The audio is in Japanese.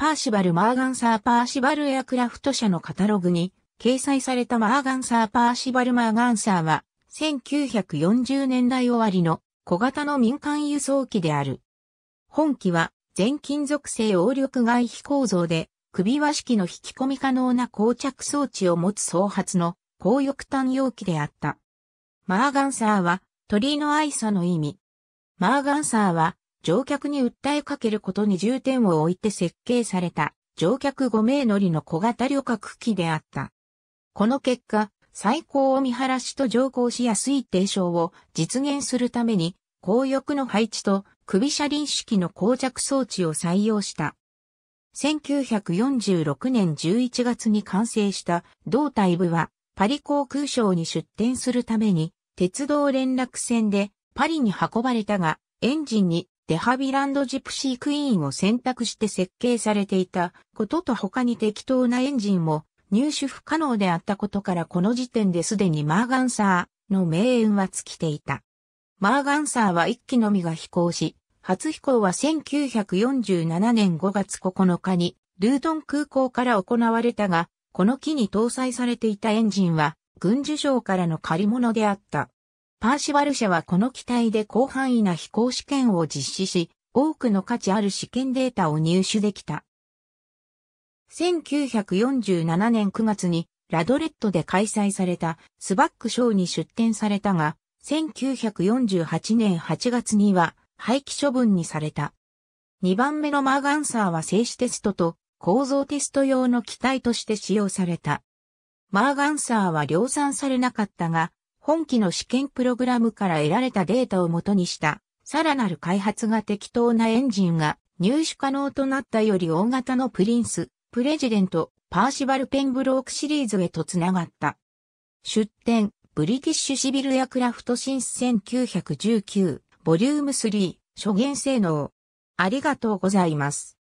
パーシバル・マーガンサー・パーシバル・エアクラフト社のカタログに掲載されたマーガンサー・パーシバル・マーガンサーは、1940年代終わりの小型の民間輸送機である。本機は全金属製応力外飛構造で、首輪式の引き込み可能な膠着装置を持つ総発の高翼端容器であった。マーガンサーは鳥の愛さの意味。マーガンサーは乗客に訴えかけることに重点を置いて設計された乗客5名乗りの小型旅客機であった。この結果、最高を見晴らしと乗降しやすい低床を実現するために、後翼の配置と首車輪式の膠着装置を採用した。1946年11月に完成した胴体部はパリ航空ショーに出展するために鉄道連絡船でパリに運ばれたがエンジンにデハビランドジプシークイーンを選択して設計されていたことと他に適当なエンジンも入手不可能であったことからこの時点ですでにマーガンサーの命運は尽きていた。マーガンサーは1機のみが飛行し、初飛行は1947年5月9日にルートン空港から行われたが、この機に搭載されていたエンジンは軍需省からの借り物であった。パーシバル社はこの機体で広範囲な飛行試験を実施し、多くの価値ある試験データを入手できた。1947年9月にラドレットで開催されたスバックショーに出展されたが、1948年8月には廃棄処分にされた。2番目のマーガンサーは静止テストと構造テスト用の機体として使用された。マーガンサーは量産されなかったが、本機の試験プログラムから得られたデータをもとにした、さらなる開発が適当なエンジンが入手可能となったより大型のプリンス、プレジデント、パーシバル・ペンブロークシリーズへとつながった。出展、ブリティッシュ・シビル・エアクラフト・シンス1919、ボリューム3、初言性能。ありがとうございます。